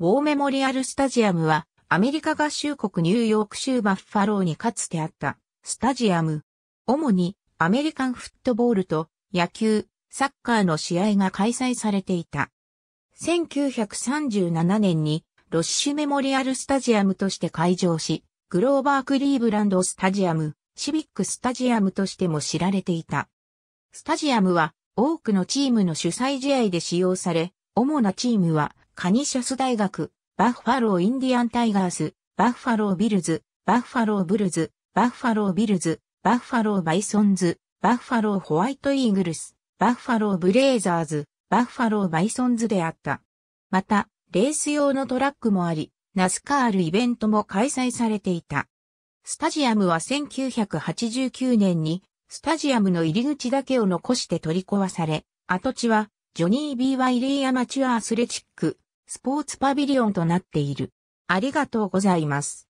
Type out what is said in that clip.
ウォーメモリアルスタジアムは、アメリカ合衆国ニューヨーク州バッファローにかつてあったスタジアム。主にアメリカンフットボールと野球、サッカーの試合が開催されていた。1937年にロッシュメモリアルスタジアムとして開場し、グローバークリーブランドスタジアム、シビックスタジアムとしても知られていた。スタジアムは多くのチームの主催試合で使用され、主なチームはカニシャス大学、バッファローインディアンタイガース、バッファロービルズ、バッファローブルズ、バッファロービルズ、バッファローバイソンズ、バッファローホワイトイーグルス、バッファローブレイザーズ、バッファローバイソンズであった。また、レース用のトラックもあり、ナスカールイベントも開催されていた。スタジアムは1989年に、スタジアムの入り口だけを残して取り壊され、跡地は、ジョニー・ B・ ワイリー・アマチュア・アスレチック、スポーツパビリオンとなっている。ありがとうございます。